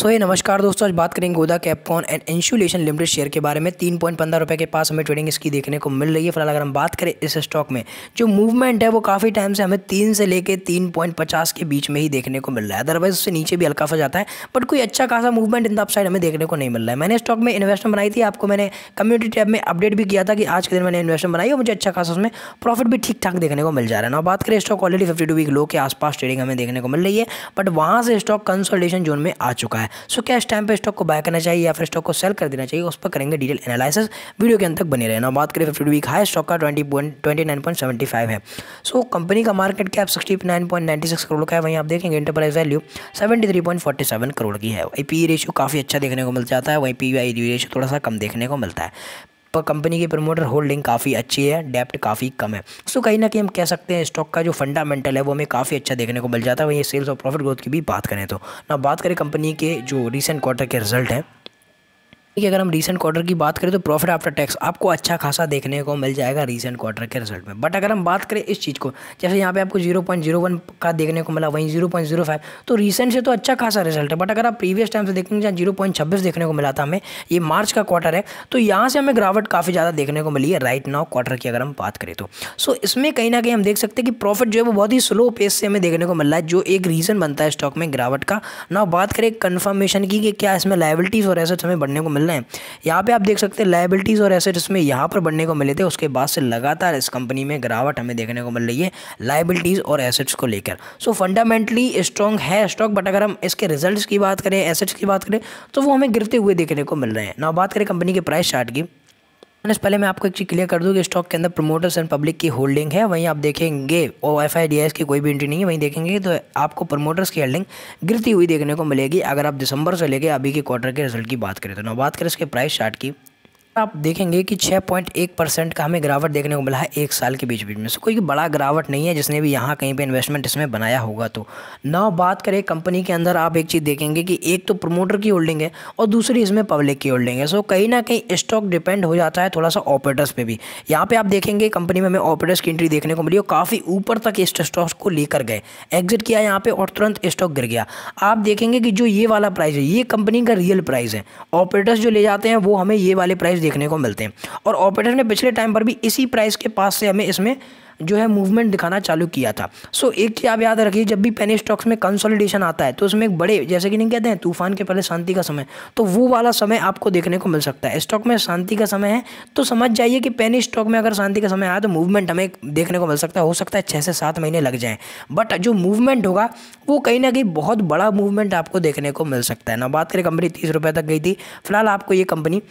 सो ये नमस्कार दोस्तों आज बात करेंगे गोदा कैपकॉन एंड इंसुलेशन लिमिटेड शेयर के बारे में तीन पॉइंट पंद्रह रुपये के पास हमें ट्रेडिंग इसकी देखने को मिल रही है फिलहाल अगर हम बात करें इस स्टॉक में जो मूवमेंट है वो काफ़ी टाइम से हमें तीन से लेकर तीन पॉइंट पचास के बीच में ही देखने को मिल रहा है अदरवाइज उससे नीचे भी हल्का सा जाता है बट कोई अच्छा खासा मूवमेंट इन द अपसाइड हमें देखने को नहीं मिल रहा है मैंने स्टॉक में इन्वेस्टमेंट बनाई थी आपको मैंने कम्युनिटी टैब में अपडेट भी किया था कि आज के दिन मैंने इन्वेस्टमेंट बनाई और मुझे अच्छा खासा उसमें प्रॉफिट भी ठीक ठाक देखने को मिल जा रहा है ना बात करें stock already fifty two week low के आसपास ट्रेडिंग हमें देखने को मिल रही है बट वहाँ से स्टॉक कंसल्टेशन जोन में आ चुका है है सो क्या इस टाइम पर स्टॉक को बाय करना चाहिए या फिर स्टॉक को सेल कर देना चाहिए उस पर करेंगे डिटेल एनालिसिस वीडियो के अंत तक बने रहना बात करें फिफ्टी वीक हाई स्टॉक का ट्वेंटी ट्वेंटी सेवेंटी फाइव है सो so, कंपनी का market cap sixty nine point ninety six crore का है वहीं आप देखेंगे enterprise value seventy three point forty seven crore की है वही पी रेशियो काफ़ी अच्छा देखने को मिल जाता है वहीं पी आई रेशियो थोड़ा सा कम देखने को मिलता है पर कंपनी की प्रमोटर होल्डिंग काफ़ी अच्छी है डेप्ट काफ़ी कम है सो कहीं ना कहीं हम कह सकते हैं स्टॉक का जो फंडामेंटल है वो हमें काफ़ी अच्छा देखने को मिल जाता है वहीं सेल्स और प्रॉफिट ग्रोथ की भी बात करें तो ना बात करें कंपनी के जो रिसेंट क्वार्टर के रिजल्ट हैं कि अगर हम रिसेंट क्वार्टर की बात करें तो प्रॉफिट आफ्टर टैक्स आपको अच्छा खासा देखने को मिल जाएगा रिसेंट क्वार्टर के रिजल्ट में बट अगर हम बात करें इस चीज़ को जैसे यहाँ पे आपको 0.01 का देखने को मिला वहीं 0.05 तो रिसेंट से तो अच्छा खासा रिजल्ट है बट अगर आप प्रीवियस टाइम से देखेंगे जहाँ जीरो देखने को मिला था हमें ये मार्च का क्वार्टर है तो यहाँ से हमें गिरावट काफ़ी ज़्यादा देखने को मिली है राइट नाउ क्वार्टर की अगर हम बात करें तो सो इसमें कहीं ना कहीं हम देख सकते हैं कि प्रॉफिट जो है वो बहुत ही स्लो पेस से हमें देखने को मिल रहा है जो एक रीज़न बनता है स्टॉक में गिरावट का ना बात करें कन्फर्मेशन की कि क्या इसमें लाइबिलिटीज़ और एसेट्स हमें बढ़ने को मिल रहे हैं यहाँ पे आप देख सकते हैं लाइबिलिटीज़ और एसेट्स में यहाँ पर बढ़ने को मिले थे उसके बाद से लगातार इस कंपनी में गिरावट हमें देखने को मिल रही है लाइबिलिटीज़ और एसेट्स को लेकर सो फंडामेंटली स्ट्रॉन्ग है स्टॉक बट अगर हम इसके रिजल्ट की बात करें एसेट्स की बात करें तो वो हमें गिरते हुए देखने को मिल रहे हैं ना बात करें कंपनी के प्राइस चार्ट की मैंने पहले मैं आपको एक चीज़ क्लियर कर दूँ कि स्टॉक के अंदर प्रमोटर्स एंड पब्लिक की होल्डिंग है वहीं आप देखेंगे और एफ की कोई भी एंट्री नहीं है वहीं देखेंगे तो आपको प्रमोटर्स की होल्डिंग गिरती हुई देखने को मिलेगी अगर आप दिसंबर से लेकर अभी के क्वार्टर के रिजल्ट की बात करें तो ना बात करें इसके प्राइस चार्ट की आप देखेंगे कि 6.1 परसेंट का हमें गिरावट देखने को मिला है एक साल के बीच बीच में सो कोई बड़ा गिरावट नहीं है जिसने भी यहाँ कहीं पे इन्वेस्टमेंट इसमें बनाया होगा तो ना बात करें कंपनी के अंदर आप एक चीज़ देखेंगे कि एक तो प्रमोटर की होल्डिंग है और दूसरी इसमें पब्लिक की होल्डिंग है सो कहीं ना कहीं स्टॉक डिपेंड हो जाता है थोड़ा सा ऑपरेटर्स पर भी यहाँ पर आप देखेंगे कंपनी में हमें ऑपरेटर्स की एंट्री देखने को मिली और काफ़ी ऊपर तक इस स्टॉक को लेकर गए एग्जिट किया यहाँ पर और तुरंत स्टॉक गिर गया आप देखेंगे कि जो ये वाला प्राइस है ये कंपनी का रियल प्राइस है ऑपरेटर्स जो ले जाते हैं वो हमें ये वाले प्राइस देखने को मिलते हैं और ऑपरेटर ने पिछले टाइम पर भी इसी प्राइस के पास से हमें इसमें जो है मूवमेंट दिखाना चालू किया था सो so, एक चीज़ आप याद रखिए जब भी पेनी स्टॉक्स में कंसोलिडेशन आता है तो उसमें एक बड़े जैसे कि नहीं कहते हैं तूफान के पहले शांति का समय तो वो वाला समय आपको देखने को मिल सकता है स्टॉक में शांति का समय है तो समझ जाइए कि पेनी स्टॉक में अगर शांति का समय आया तो मूवमेंट हमें देखने को मिल सकता है हो सकता है छः से सात महीने लग जाएँ बट जो मूवमेंट होगा वो कहीं ना कहीं बहुत बड़ा मूवमेंट आपको देखने को मिल सकता है ना बात करें कंपनी तीस तक गई थी फिलहाल आपको ये कंपनी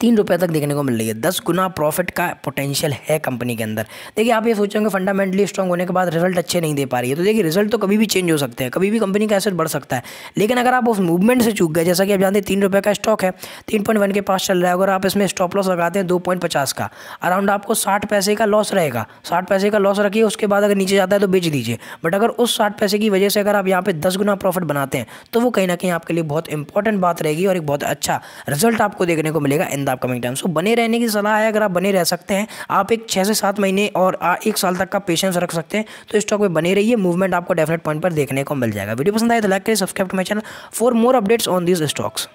तीन रुपये तक देखने को मिल रही है दस गुना प्रॉफिट का पोटेंशियल है कंपनी के अंदर देखिए आप ये सोचेंगे फंडामेंटली स्ट्रॉग होने के बाद रिजल्ट अच्छे नहीं दे पा रही है तो देखिए रिजल्ट तो कभी भी चेंज हो सकते हैं कभी भी कंपनी का एसेट बढ़ सकता है लेकिन अगर आप उस मूवमेंट से चूक गए जैसा कि आप जानते हैं तीन रुपये का स्टॉक है तीन पॉइंट वन के पास चल रहा है अगर आप इसमें स्टॉप लॉस लगाते हैं दो पॉइंट पचास का अराउंड आपको साठ पैसे का लॉस रहेगा साठ पैसे का लॉस रखिए उसके बाद अगर नीचे जाता है तो बेच दीजिए बट अगर उस साठ पैसे की वजह से अगर आप यहाँ पर दस गुना प्रॉफिट बनाते हैं तो वो कहीं ना कहीं आपके लिए बहुत इंपॉर्टेंट बात रहेगी और एक बहुत अच्छा रिजल्ट आपको देखने को मिलेगा in the upcoming time so बने रहने की सलाह है अगर आप बने रह सकते हैं आप एक छः से सात महीने और एक साल तक का पेशेंस रख सकते हैं तो स्टॉक में बने रहिए मूवमेंट आपको डेफिनेट पॉइंट पर देखने को मिल जाएगा वीडियो पसंद आए तो लाइक करिए subscribe to my channel for more updates on this stocks